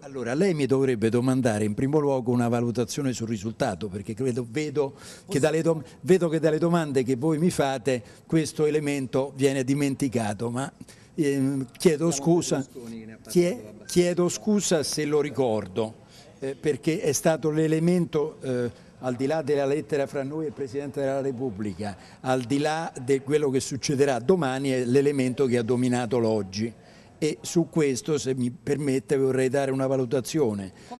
Allora, lei mi dovrebbe domandare in primo luogo una valutazione sul risultato, perché credo, vedo, che do, vedo, che dalle domande che voi mi fate questo elemento viene dimenticato, ma eh, chiedo, scusa, chiedo, scusa, se lo ricordo, eh, perché è stato l'elemento... Eh, al di là della lettera fra noi e il Presidente della Repubblica, al di là di quello che succederà domani, è l'elemento che ha dominato l'oggi e su questo, se mi permette, vorrei dare una valutazione.